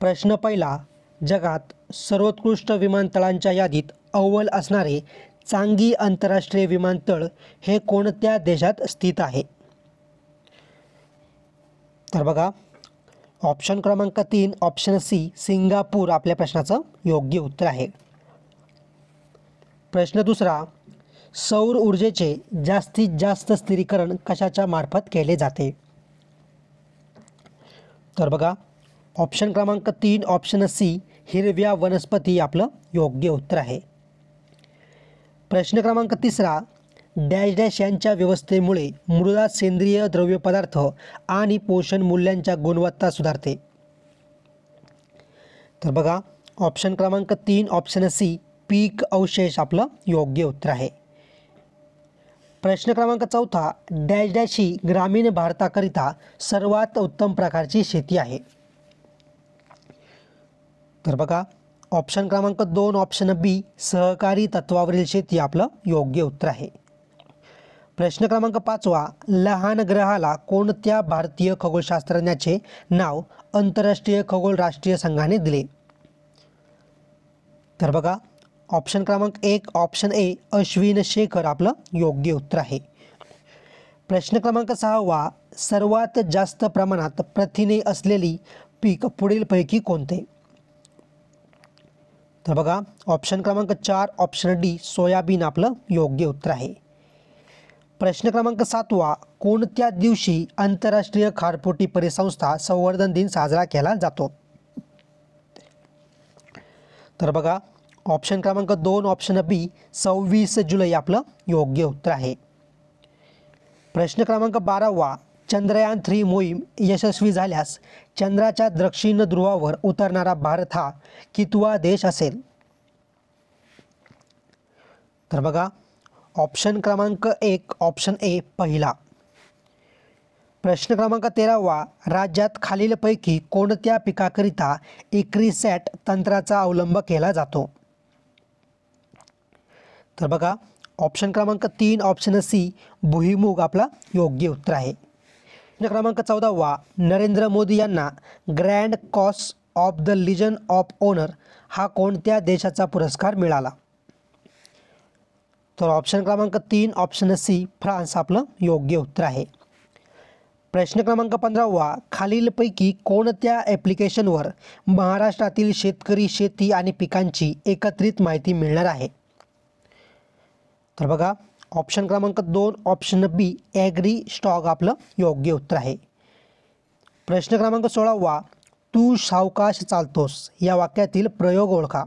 प्रश्न पहिला जगात सर्वोत्कृष्ट विमानतळांच्या यादीत अव्वल असणारे चांगी आंतरराष्ट्रीय विमानतळ हे कोणत्या देशात स्थित आहे तर बघा ऑप्शन क्रमांक तीन ऑप्शन सी सिंगापूर आपल्या प्रश्नाचं योग्य उत्तर आहे प्रश्न दुसरा सौर ऊर्जेचे जास्तीत जास्त स्थिरीकरण कशाच्या मार्फत केले जाते तर बघा ऑप्शन क्रमांक तीन ऑप्शन सी हिरव्या वनस्पती आपलं योग्य उत्तर आहे प्रश्न क्रमांक तिसरा डॅश डॅश यांच्या व्यवस्थेमुळे मृदा सेंद्रिय द्रव्य पदार्थ आणि पोषण मूल्यांच्या गुणवत्ता सुधारते तर बघा ऑप्शन क्रमांक तीन ऑप्शन सी पीक अवशेष आपलं योग्य उत्तर आहे प्रश्न क्रमांक चौथा डॅश डॅश ही ग्रामीण भारताकरिता सर्वात उत्तम प्रकारची शेती आहे तर बघा ऑप्शन क्रमांक दोन ऑप्शन बी सहकारी तत्वावरील शेती आपलं योग्य उत्तर आहे प्रश्न क्रमांक पाचवा लहान ग्रहाला कोणत्या भारतीय खगोलशास्त्रज्ञाचे नाव आंतरराष्ट्रीय खगोल राष्ट्रीय संघाने दिले तर बघा ऑप्शन क्रमांक एक ऑप्शन ए अश्विन शेखर आपलं योग्य उत्तर आहे प्रश्न क्रमांक सहावा सर्वात जास्त प्रमाणात प्रथिने असलेली पीक पुढीलपैकी कोणते तर बघा ऑप्शन क्रमांक चार ऑप्शन डी सोयाबीन आपलं योग्य उत्तर आहे प्रश्न क्रमांक सातवा कोणत्या दिवशी आंतरराष्ट्रीय खारपोटी परिसंस्था संवर्धन दिन साजरा केला जातो तर बघा ऑप्शन क्रमांक दोन ऑप्शन बी सव्वीस जुलै आपलं योग्य उत्तर आहे प्रश्न क्रमांक बारावा चंद्रयान थ्री मोहीम यशस्वी झाल्यास चंद्राच्या दक्षिण ध्रुवावर उतरणारा भारत हा कितवा देश असेल तर बघा ऑप्शन क्रमांक एक ऑप्शन ए पहिला प्रश्न क्रमांक तेरावा राज्यात खालीलपैकी कोणत्या पिकाकरिता इक्रीसॅट तंत्राचा अवलंब केला जातो तर बघा ऑप्शन क्रमांक तीन ऑप्शन सी भुईमुग आपला योग्य उत्तर आहे प्रश्न क्रमांक चौदावा नरेंद्र मोदी यांना grand cross of the legion of honour हा कोणत्या देशाचा पुरस्कार मिळाला तर ऑप्शन क्रमांक तीन ऑप्शन सी फ्रान्स आपलं योग्य उत्तर आहे प्रश्न क्रमांक पंधरावा खालीलपैकी कोणत्या ॲप्लिकेशनवर महाराष्ट्रातील शेतकरी शेती आणि पिकांची एकत्रित माहिती मिळणार आहे तर बघा ऑप्शन क्रमांक दोन ऑप्शन बी ॲग्री स्टॉक आपलं योग्य उत्तर आहे प्रश्न क्रमांक सोळावा तू सावकाश चालतोस या वाक्यातील प्रयोग ओळखा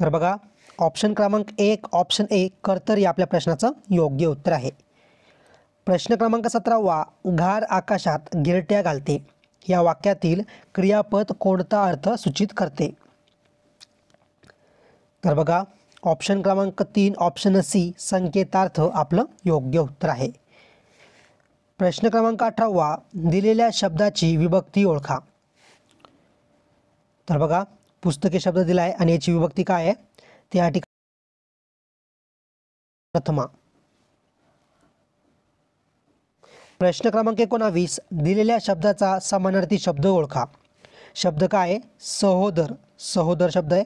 तर बघा ऑप्शन क्रमांक एक ऑप्शन ए कर्तरी आपल्या प्रश्नाचं योग्य उत्तर आहे प्रश्न क्रमांक सतरावा घार आकाशात गिरट्या घालते या वाक्यातील क्रियापद कोणता अर्थ सूचित करते तर बघा ऑप्शन क्रमांक तीन ऑप्शन सी संकेतार्थ आपलं योग्य उत्तर आहे प्रश्न क्रमांक अठरावा दिलेल्या शब्दाची विभक्ती ओळखा तर बघा पुस्तके शब्द दिला आणि याची विभक्ती काय आहे त्या ठिकाणी प्रथमा प्रश्न क्रमांक एकोणावीस दिलेल्या शब्दाचा समानार्थी शब्द ओळखा शब्द काय आहे सहोदर सहोदर शब्द आहे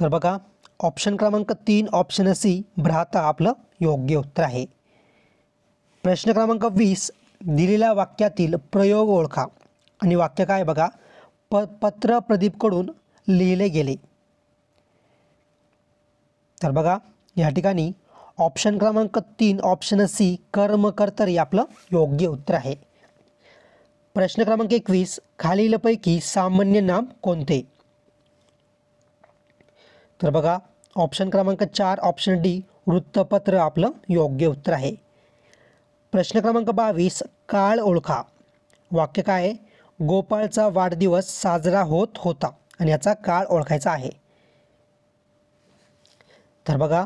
तर बघा ऑप्शन क्रमांक तीन ऑप्शन सी भ्राता आपलं योग्य उत्तर आहे प्रश्न क्रमांक वीस दिलेल्या वाक्यातील प्रयोग ओळखा आणि वाक्य काय बघा प पत्र प्रदीपकडून लिहिले गेले तर बघा या ठिकाणी ऑप्शन क्रमांक तीन ऑप्शन सी कर्तरी आपलं योग्य उत्तर आहे प्रश्न क्रमांक एकवीस खालीलपैकी सामान्य नाम कोणते तर बघा ऑप्शन क्रमांक चार ऑप्शन डी वृत्तपत्र आपलं योग्य उत्तर आहे प्रश्न क्रमांक बावीस काळ ओळखा वाक्य काय आहे गोपाळचा वाढदिवस साजरा होत होता आणि याचा काळ ओळखायचा आहे तर बघा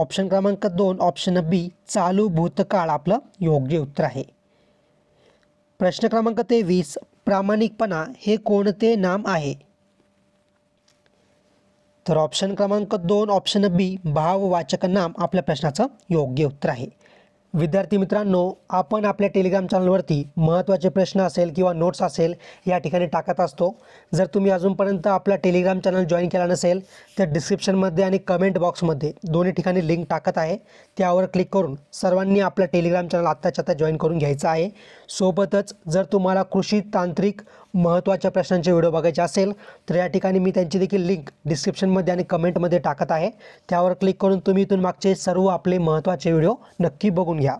ऑप्शन क्रमांक दोन ऑप्शन बी चालू भूतकाळ आपलं योग्य उत्तर आहे प्रश्न क्रमांक तेवीस प्रामाणिकपणा हे कोणते नाम आहे तर ऑप्शन क्रमांक दोन ऑप्शन बी वाचक नाम आपल्या प्रश्नाचं योग्य उत्तर आहे विद्यार्थी मित्रांनो आपण आपल्या टेलिग्राम चॅनलवरती महत्त्वाचे प्रश्न असेल किंवा नोट्स असेल या ठिकाणी टाकत असतो जर तुम्ही अजूनपर्यंत आपला टेलिग्राम चॅनल जॉईन केला नसेल तर डिस्क्रिप्शनमध्ये आणि कमेंट बॉक्समध्ये दोन्ही ठिकाणी लिंक टाकत आहे त्यावर क्लिक करून सर्वांनी आपला टेलिग्राम चॅनल आत्ताच्या आता जॉईन करून घ्यायचा आहे सोबतच जर तुम्हाला कृषी तांत्रिक महत्त्वाच्या प्रश्नांचे व्हिडिओ बघायचे असेल तर या ठिकाणी मी त्यांची देखील लिंक डिस्क्रिप्शनमध्ये आणि कमेंटमध्ये टाकत आहे त्यावर क्लिक करून तुम्ही इथून मागचे सर्व आपले महत्त्वाचे व्हिडिओ नक्की बघून घ्या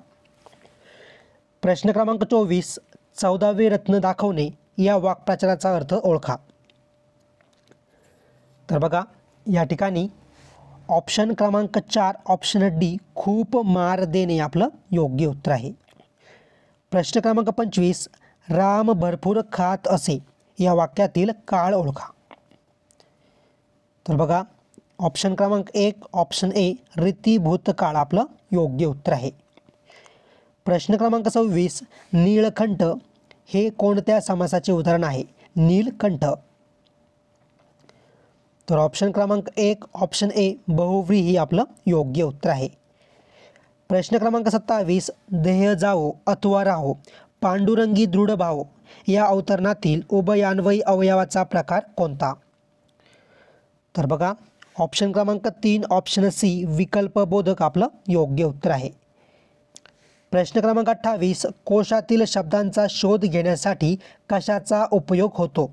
प्रश्न क्रमांक चोवीस चौदावे रत्न दाखवणे या वाक्प्रचाराचा अर्थ ओळखा तर बघा या ठिकाणी ऑप्शन क्रमांक चार ऑप्शन डी खूप मार देणे आपलं योग्य उत्तर आहे प्रश्न क्रमांक पंचवीस राम भरपूर खात असे या वाक्यातील काळ ओळखा तर बघा ऑप्शन क्रमांक एक ऑप्शन ए रीतीभूत काळ आपलं योग्य उत्तर आहे प्रश्न क्रमांक सव्वीस नीळकंठ हे कोणत्या समासाचे उदाहरण आहे नीलकंठ तर ऑप्शन क्रमांक एक ऑप्शन ए बहुव्री ही आपलं योग्य उत्तर आहे प्रश्न क्रमांक सत्तावीस देह जाओ अथवा राहो पांडुरंगी दृढभाव या अवतरणातील उभयान्वयी अवयवाचा प्रकार कोणता तर बघा ऑप्शन क्रमांक तीन ऑप्शन सी विकल्पबोधक आपलं योग्य उत्तर आहे प्रश्न क्रमांक अठ्ठावीस कोशातील शब्दांचा शोध घेण्यासाठी कशाचा उपयोग होतो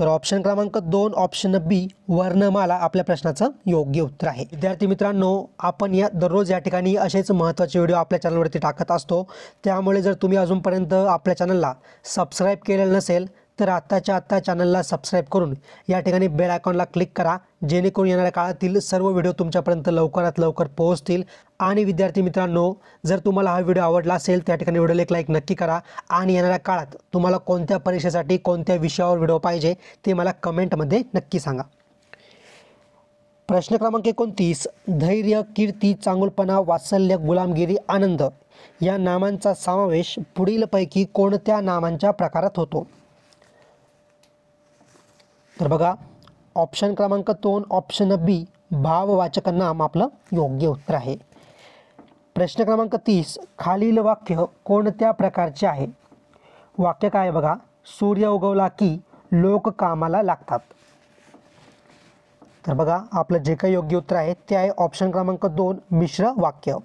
तर ऑप्शन क्रमांक दोन ऑप्शन बी वर्णमाला आपल्या प्रश्नाचं योग्य उत्तर आहे विद्यार्थी मित्रांनो आपण या दररोज या ठिकाणी असेच महत्त्वाचे व्हिडिओ आपल्या चॅनलवरती टाकत असतो त्यामुळे जर तुम्ही अजूनपर्यंत आपल्या चॅनलला सबस्क्राईब केलेलं नसेल तर आत्ताच्या आत्ता चॅनलला सबस्क्राईब करून या ठिकाणी बेल आयकॉनला क्लिक करा जेणेकरून येणाऱ्या काळातील सर्व व्हिडिओ तुमच्यापर्यंत लवकरात लवकर पोहोचतील आणि विद्यार्थी मित्रांनो जर तुम्हाला हा व्हिडिओ आवडला असेल त्या ठिकाणी व्हिडिओला एक लाईक नक्की करा आणि येणाऱ्या काळात तुम्हाला कोणत्या परीक्षेसाठी कोणत्या विषयावर व्हिडिओ पाहिजे ते मला कमेंटमध्ये नक्की सांगा प्रश्न क्रमांक एकोणतीस धैर्य कीर्ती चांगुलपणा वात्सल्य गुलामगिरी आनंद या नामांचा समावेश पुढीलपैकी कोणत्या नामांच्या प्रकारात होतो तर बघा ऑप्शन क्रमांक दोन ऑप्शन बी भाववाचक नाम आपलं योग्य उत्तर आहे प्रश्न क्रमांक तीस खालील वाक्य कोणत्या प्रकारचे आहे वाक्य काय बघा सूर्य उगवला की लोक कामाला लागतात तर बघा आपलं जे काही योग्य उत्तर आहे ते आहे ऑप्शन क्रमांक दोन मिश्र वाक्य